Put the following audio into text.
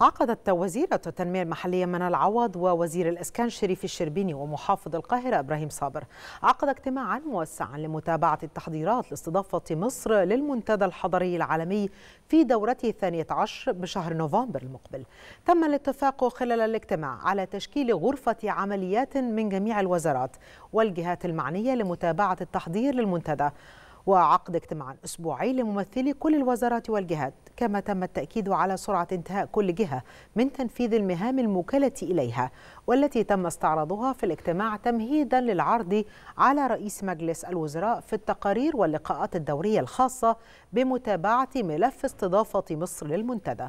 عقدت وزيرة التنمية المحلية من العوض ووزير الإسكان شريف الشربيني ومحافظ القاهرة إبراهيم صابر عقد اجتماعا موسعا لمتابعة التحضيرات لاستضافة مصر للمنتدى الحضري العالمي في دورته الثانية عشر بشهر نوفمبر المقبل تم الاتفاق خلال الاجتماع على تشكيل غرفة عمليات من جميع الوزارات والجهات المعنية لمتابعة التحضير للمنتدى وعقد اجتماع أسبوعي لممثلي كل الوزارات والجهات كما تم التأكيد على سرعة انتهاء كل جهة من تنفيذ المهام الموكلة إليها والتي تم استعراضها في الاجتماع تمهيدا للعرض على رئيس مجلس الوزراء في التقارير واللقاءات الدورية الخاصة بمتابعة ملف استضافة مصر للمنتدى